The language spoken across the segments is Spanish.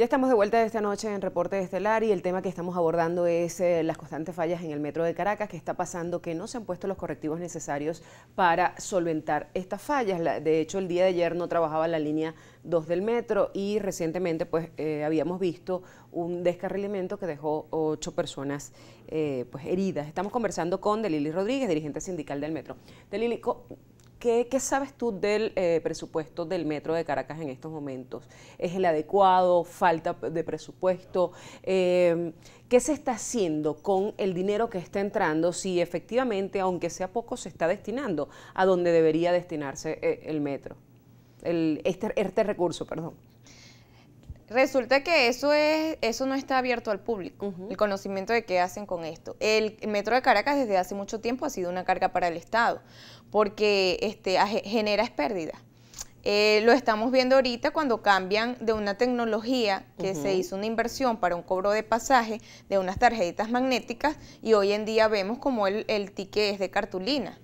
Ya estamos de vuelta esta noche en Reporte Estelar y el tema que estamos abordando es eh, las constantes fallas en el metro de Caracas, que está pasando que no se han puesto los correctivos necesarios para solventar estas fallas. de hecho, el día de ayer no trabajaba la línea 2 del metro y recientemente pues eh, habíamos visto un descarrilamiento que dejó ocho personas eh, pues heridas. Estamos conversando con Delili Rodríguez, dirigente sindical del metro. Delili, ¿Qué, sabes tú del eh, presupuesto del Metro de Caracas en estos momentos? ¿Es el adecuado? ¿Falta de presupuesto? Eh, ¿Qué se está haciendo con el dinero que está entrando si efectivamente, aunque sea poco, se está destinando a donde debería destinarse eh, el Metro? Este, este recurso, perdón. Resulta que eso, es, eso no está abierto al público, el conocimiento de qué hacen con esto. El Metro de Caracas desde hace mucho tiempo ha sido una carga para el Estado, porque este, genera pérdidas. Eh, lo estamos viendo ahorita cuando cambian de una tecnología que se hizo una inversión para un cobro de pasaje de unas tarjetitas magnéticas y hoy en día vemos como el, el ticket es de cartulina.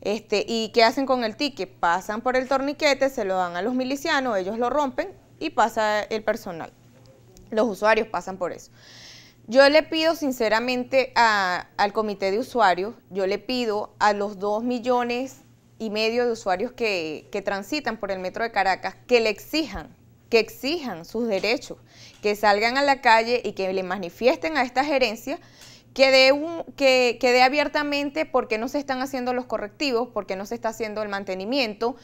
Este, ¿Y qué hacen con el ticket? Pasan por el torniquete, se lo dan a los milicianos, ellos lo rompen y pasa el personal. Los usuarios pasan por eso. Yo le pido sinceramente al comité de usuarios, yo le pido a los dos millones y medio de usuarios que, transitan por el metro de Caracas que le exijan, que exijan sus derechos, que salgan a la calle y que le manifiesten a esta gerencia que que, que dé abiertamente por qué no se están haciendo los correctivos, por qué no se está haciendo el mantenimiento,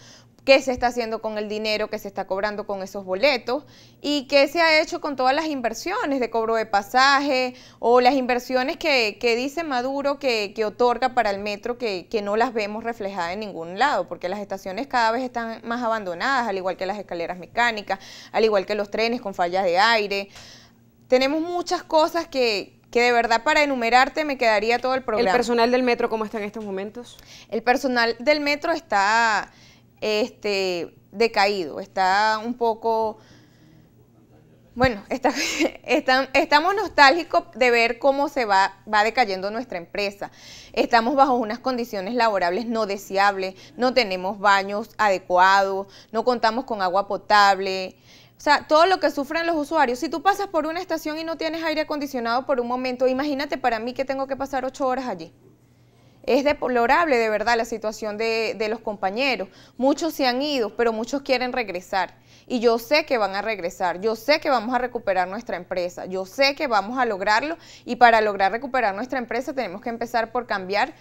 qué se está haciendo con el dinero que se está cobrando con esos boletos y qué se ha hecho con todas las inversiones de cobro de pasaje o las inversiones que, dice Maduro que, otorga para el metro que, no las vemos reflejadas en ningún lado, porque las estaciones cada vez están más abandonadas, al igual que las escaleras mecánicas, al igual que los trenes con fallas de aire. Tenemos muchas cosas que, que de verdad para enumerarte me quedaría todo el problema ¿El personal del metro cómo está en estos momentos? El personal del metro está este, decaído, está un poco, bueno, estamos nostálgicos de ver cómo se va, va decayendo nuestra empresa. Estamos bajo unas condiciones laborables no deseables, no tenemos baños adecuados, no contamos con agua potable, o sea, todo lo que sufren los usuarios. Si tú pasas por una estación y no tienes aire acondicionado por un momento, imagínate para mí que tengo que pasar ocho horas allí. Es deplorable de verdad la situación de, los compañeros. Muchos se han ido, pero muchos quieren regresar. Y yo sé que van a regresar, yo sé que vamos a recuperar nuestra empresa, yo sé que vamos a lograrlo y para lograr recuperar nuestra empresa tenemos que empezar por cambiar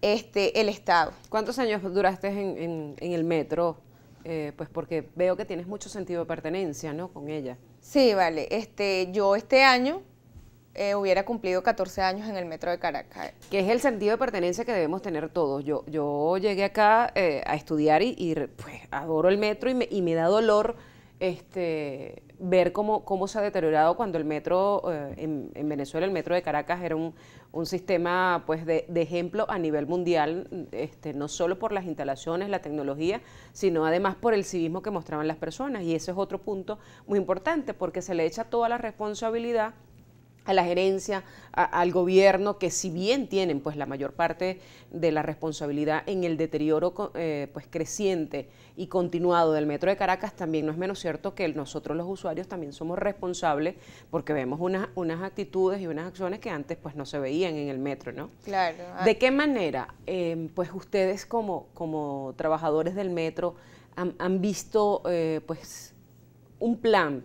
este, el Estado. ¿Cuántos años duraste en, el metro? Eh, pues porque veo que tienes mucho sentido de pertenencia, ¿no? Con ella. Sí, vale. Este, yo este año eh, hubiera cumplido 14 años en el metro de Caracas. Que es el sentido de pertenencia que debemos tener todos. Yo, yo llegué acá eh, a estudiar y, pues adoro el metro y me, y me da dolor este, ver cómo, cómo, se ha deteriorado cuando el metro, eh, en, en, Venezuela, el metro de Caracas era un, un sistema pues, de, de, ejemplo a nivel mundial, este, no solo por las instalaciones, la tecnología, sino además por el civismo que mostraban las personas. Y ese es otro punto muy importante, porque se le echa toda la responsabilidad a la gerencia, al gobierno, que si bien tienen pues la mayor parte de la responsabilidad en el deterioro eh, pues creciente y continuado del metro de Caracas, también no es menos cierto que nosotros los usuarios también somos responsables porque vemos unas, unas actitudes y unas acciones que antes pues no se veían en el metro, ¿no? Claro. Ah. ¿De qué manera em, pues ustedes como, como trabajadores del metro han, visto eh, pues un plan?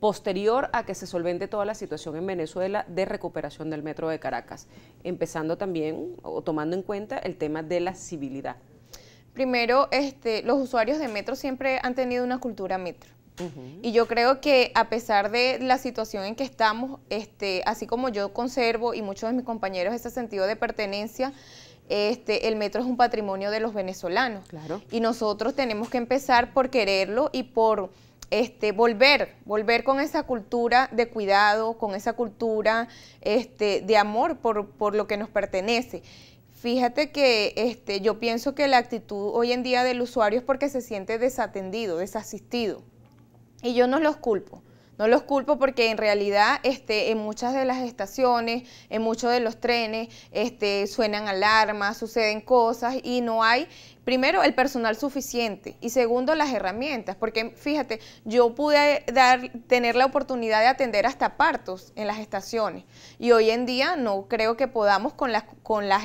posterior a que se solvente toda la situación en Venezuela de recuperación del metro de Caracas, empezando también o tomando en cuenta el tema de la civilidad. Primero, este, los usuarios de metro siempre han tenido una cultura metro. Y yo creo que a pesar de la situación en que estamos, este, así como yo conservo y muchos de mis compañeros ese sentido de pertenencia, este, el metro es un patrimonio de los venezolanos. Claro. Y nosotros tenemos que empezar por quererlo y por este, volver, volver con esa cultura de cuidado, con esa cultura este, de amor por, lo que nos pertenece. Fíjate que este, yo pienso que la actitud hoy en día del usuario es porque se siente desatendido, desasistido. Y yo no los culpo. No los culpo porque en realidad este, en muchas de las estaciones, en muchos de los trenes, este, suenan alarmas, suceden cosas y no hay primero, el personal suficiente y segundo, las herramientas, porque fíjate, yo pude tener la oportunidad de atender hasta partos en las estaciones y hoy en día no creo que podamos con las,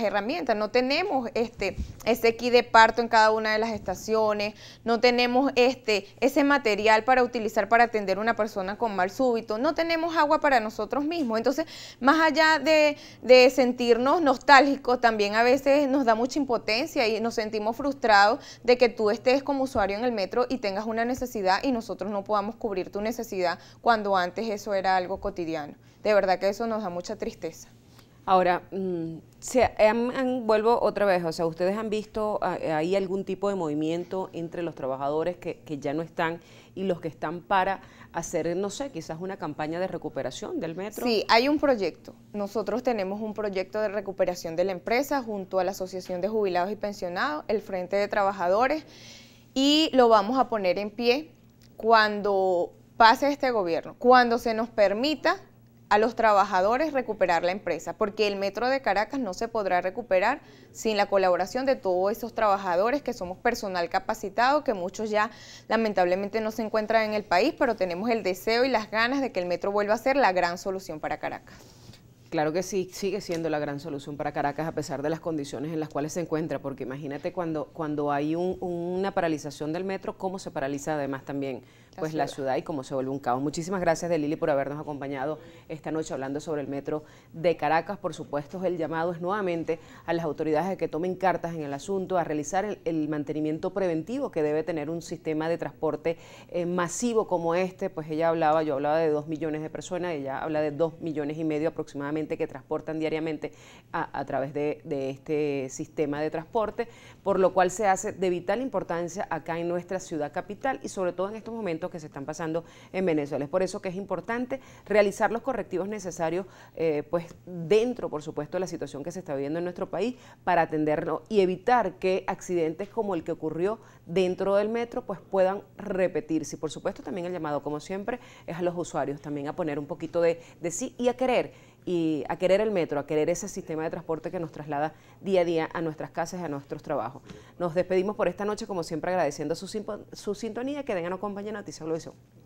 herramientas, no tenemos este, ese kit de parto en cada una de las estaciones, no tenemos este, ese material para utilizar para atender a una persona con mal súbito, no tenemos agua para nosotros mismos, entonces más allá de, de sentirnos nostálgicos, también a veces nos da mucha impotencia y nos sentimos frustrados de que tú estés como usuario en el metro y tengas una necesidad y nosotros no podamos cubrir tu necesidad cuando antes eso era algo cotidiano. De verdad que eso nos da mucha tristeza. Ahora, mm, se, vuelvo otra vez, o sea, ¿ustedes han visto ah, eh, ahí algún tipo de movimiento entre los trabajadores que, que ya no están y los que están para hacer, no sé, quizás una campaña de recuperación del metro. Sí, hay un proyecto. Nosotros tenemos un proyecto de recuperación de la empresa junto a la Asociación de Jubilados y Pensionados, el Frente de Trabajadores, y lo vamos a poner en pie cuando pase este gobierno, cuando se nos permita a los trabajadores recuperar la empresa, porque el Metro de Caracas no se podrá recuperar sin la colaboración de todos esos trabajadores que somos personal capacitado, que muchos ya lamentablemente no se encuentran en el país, pero tenemos el deseo y las ganas de que el Metro vuelva a ser la gran solución para Caracas. Claro que sí, sigue siendo la gran solución para Caracas a pesar de las condiciones en las cuales se encuentra, porque imagínate cuando, cuando hay una paralización del metro, cómo se paraliza además también pues la, ciudad y cómo se vuelve un caos. Muchísimas gracias de Lili por habernos acompañado esta noche hablando sobre el metro de Caracas. Por supuesto, el llamado es nuevamente a las autoridades a que tomen cartas en el asunto, a realizar el, mantenimiento preventivo que debe tener un sistema de transporte eh, masivo como este. Pues ella hablaba, yo hablaba de dos millones de personas, ella habla de dos millones y medio aproximadamente que transportan diariamente a, través de este sistema de transporte, por lo cual se hace de vital importancia acá en nuestra ciudad capital y sobre todo en estos momentos que se están pasando en Venezuela. Es por eso que es importante realizar los correctivos necesarios, eh, pues dentro, por supuesto, de la situación que se está viviendo en nuestro país para atenderlo y evitar que accidentes como el que ocurrió dentro del metro, pues puedan repetirse. Y por supuesto, también el llamado, como siempre, es a los usuarios también a poner un poquito de sí y a querer y a querer el metro, a querer ese sistema de transporte que nos traslada día a día a nuestras casas y a nuestros trabajos. Nos despedimos por esta noche, como siempre, agradeciendo su, su sintonía, que vengan acompañar a solo Globo.